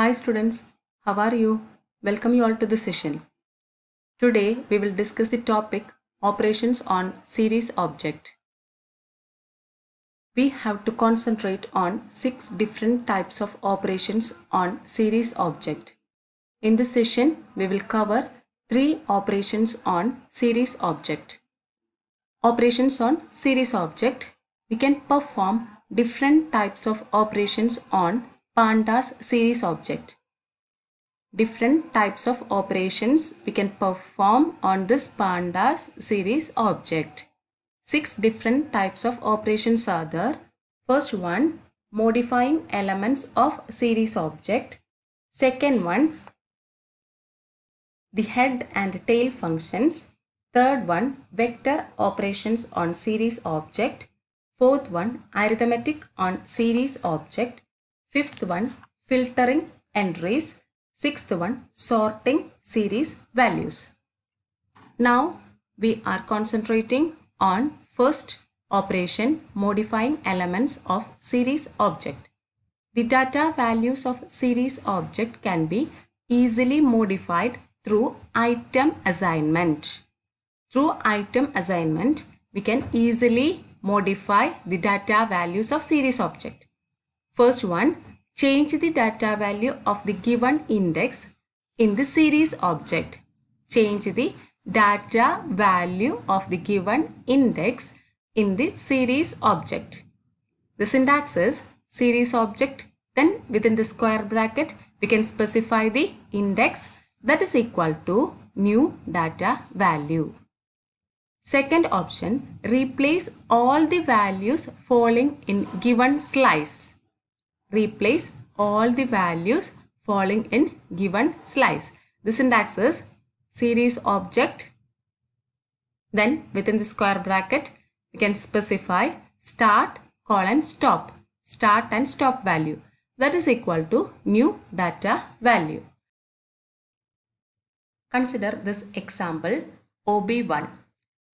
Hi students, how are you? Welcome you all to the session. Today we will discuss the topic operations on series object. We have to concentrate on six different types of operations on series object. In this session, we will cover three operations on series object. Operations on series object, we can perform different types of operations on pandas series object. Different types of operations we can perform on this pandas series object. Six different types of operations are there. First one, modifying elements of series object. Second one, the head and tail functions. Third one, vector operations on series object. Fourth one, arithmetic on series object. Fifth one, filtering entries. Sixth one, sorting series values. Now, we are concentrating on first operation modifying elements of series object. The data values of series object can be easily modified through item assignment. Through item assignment, we can easily modify the data values of series object. First one, change the data value of the given index in the series object. Change the data value of the given index in the series object. The syntax is series object then within the square bracket we can specify the index that is equal to new data value. Second option replace all the values falling in given slice replace all the values falling in given slice. The syntax is series object. Then within the square bracket, we can specify start, colon, stop, start and stop value. That is equal to new data value. Consider this example OB1.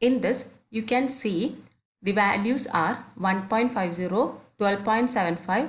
In this, you can see the values are 1.50, 12.75,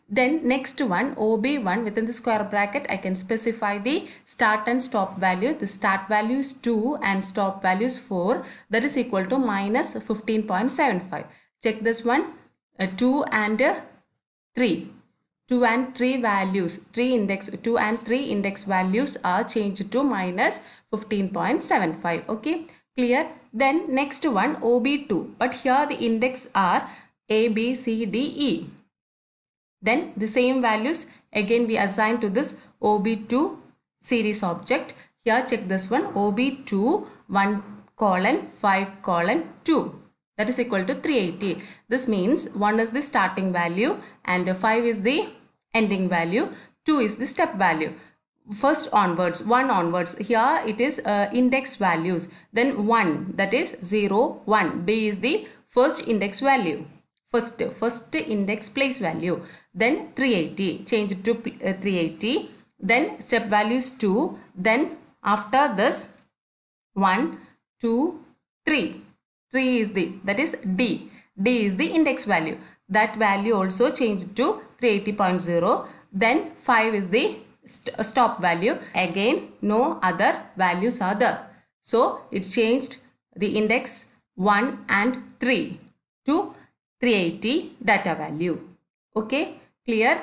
Then next one OB1 within the square bracket I can specify the start and stop value. The start value is 2 and stop value is 4 that is equal to minus 15.75. Check this one uh, 2 and uh, 3. 2 and 3 values 3 index 2 and 3 index values are changed to minus 15.75 okay clear then next one ob2 but here the index are a b c d e then the same values again we assign to this OB2 series object. Here check this one OB2 1 colon 5 colon 2 that is equal to 380. This means 1 is the starting value and 5 is the ending value, 2 is the step value. First onwards, 1 onwards, here it is uh, index values, then 1 that is 0, 1, B is the first index value. First, first index place value. Then 380, change to uh, 380. Then step values 2. Then after this 1, 2, 3. 3 is the, that is D. D is the index value. That value also changed to 380.0. Then 5 is the st uh, stop value. Again, no other values are there. So, it changed the index 1 and 3 to 380 data value. Okay, clear?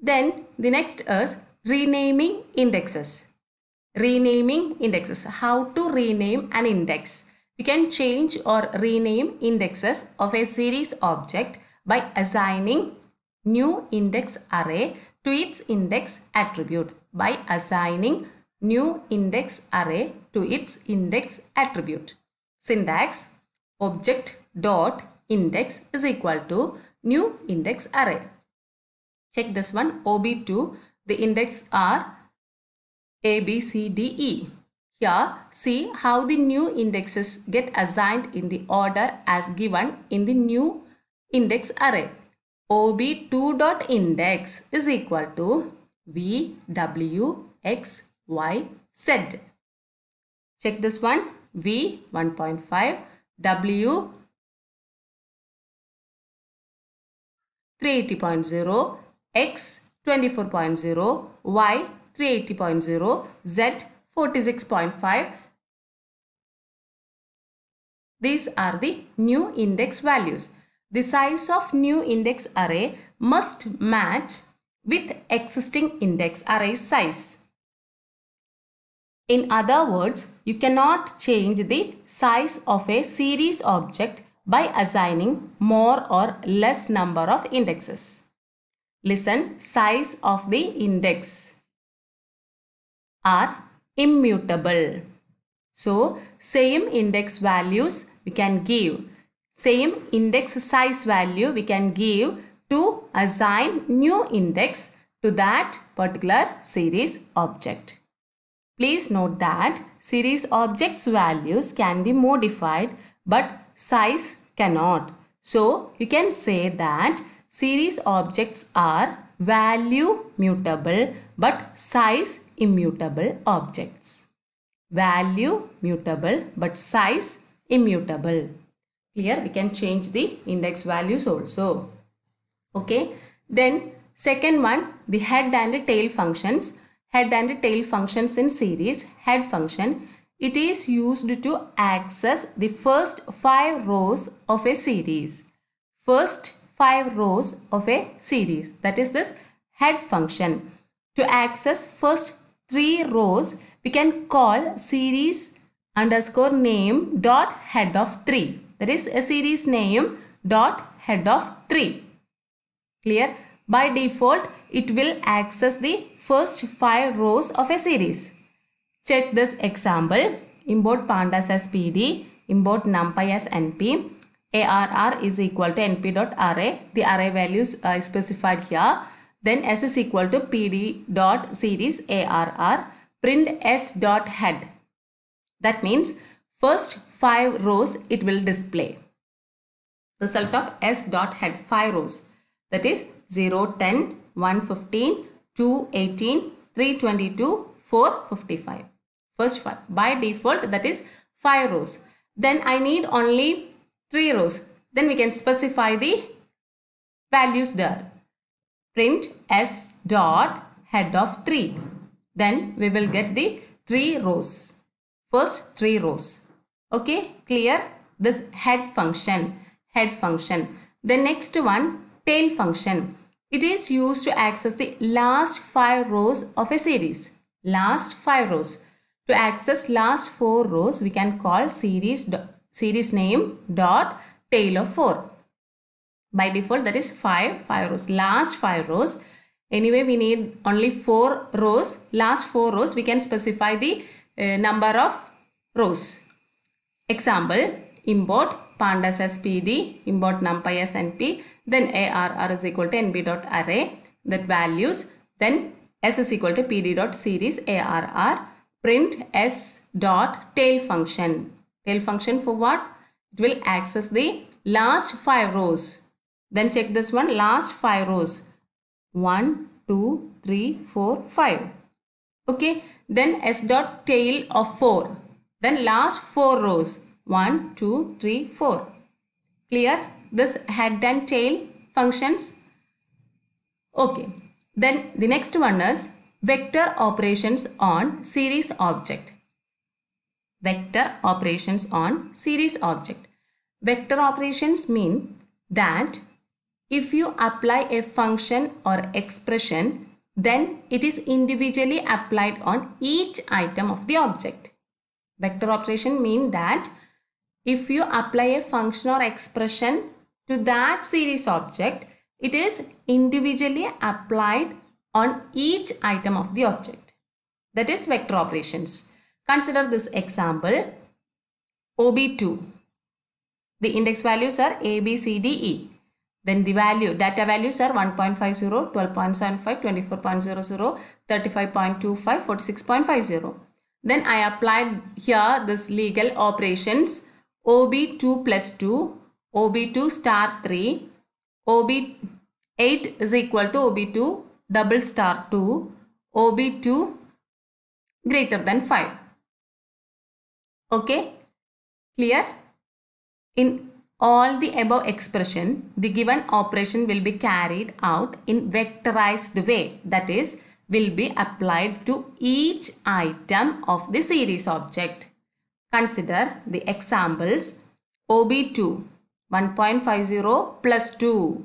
Then the next is renaming indexes. Renaming indexes. How to rename an index. We can change or rename indexes of a series object by assigning new index array to its index attribute by assigning new index array to its index attribute. Syntax object dot index is equal to new index array. Check this one OB2 the index are A, B, C, D, E. Here see how the new indexes get assigned in the order as given in the new index array. OB2.index is equal to V, W, X, Y, Z. Check this one. V 1.5, W 380.0, X 24.0, Y 380.0, Z 46.5. These are the new index values. The size of new index array must match with existing index array size. In other words, you cannot change the size of a series object by assigning more or less number of indexes. Listen, size of the index are immutable. So, same index values we can give. Same index size value we can give to assign new index to that particular series object. Please note that series objects values can be modified but size cannot. So you can say that series objects are value mutable but size immutable objects. Value mutable but size immutable. Here we can change the index values also. Okay. Then second one the head and the tail functions. Head and the tail functions in series. Head function it is used to access the first 5 rows of a series. First 5 rows of a series. That is this head function. To access first 3 rows, we can call series underscore name dot head of 3. That is a series name dot head of 3. Clear? By default, it will access the first 5 rows of a series. Check this example. Import pandas as pd, import numpy as np. ARR is equal to np dot array. The array values are specified here. Then s is equal to pd dot series ARR. Print s dot head. That means first five rows it will display. Result of s dot head five rows. That is 0, 10, 115, 218, 322, 455. First 5. By default, that is 5 rows. Then I need only 3 rows. Then we can specify the values there. Print s dot head of 3. Then we will get the 3 rows. First 3 rows. Okay, clear? This head function. Head function. The next one, tail function. It is used to access the last 5 rows of a series. Last 5 rows. To access last four rows, we can call series, series name dot tail of 4. By default, that is 5, 5 rows, last 5 rows. Anyway, we need only 4 rows. Last 4 rows, we can specify the uh, number of rows. Example, import pandas as pd, import numpy as np, then arr is equal to np dot array that values, then s is equal to pd dot series arr print s dot tail function. Tail function for what? It will access the last five rows. Then check this one, last five rows. One, two, three, four, five. Okay, then s dot tail of 4. Then last 4 rows. One, two, three, four. Clear? This head and tail functions. Okay, then the next one is Vector operations on series object. Vector operations on series object. Vector operations mean that if you apply a function or expression, then it is individually applied on each item of the object. Vector operation mean that if you apply a function or expression to that series object, it is individually applied on each item of the object. That is vector operations. Consider this example OB2. The index values are A, B, C, D, E. Then the value, data values are 1.50, 12.75, 24.00, 35.25, 46.50. Then I applied here this legal operations OB2 plus 2, OB2 star 3, OB8 is equal to OB2 double star 2 OB2 greater than 5. Okay, clear? In all the above expression, the given operation will be carried out in vectorized way that is will be applied to each item of the series object. Consider the examples OB2 1.50 plus 2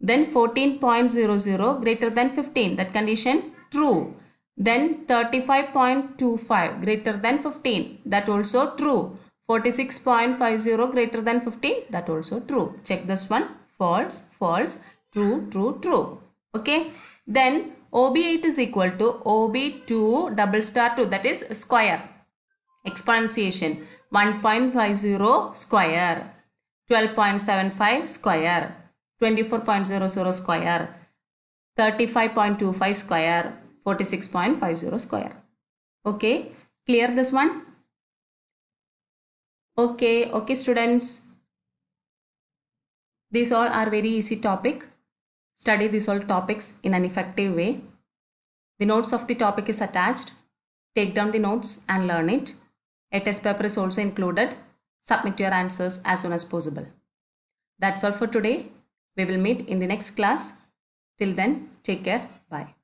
Then 14.00 greater than 15. That condition true. Then 35.25 greater than 15. That also true. 46.50 greater than 15. That also true. Check this one. False, false, true, true, true. Okay. Then OB8 is equal to OB2 double star 2. That is square. Expansion 1.50 square. 12.75 square. 24.00 square, 35.25 square, 46.50 square. Okay, clear this one? Okay, okay students. These all are very easy topic. Study these all topics in an effective way. The notes of the topic is attached. Take down the notes and learn it. A test paper is also included. Submit your answers as soon as possible. That's all for today. We will meet in the next class. Till then, take care. Bye.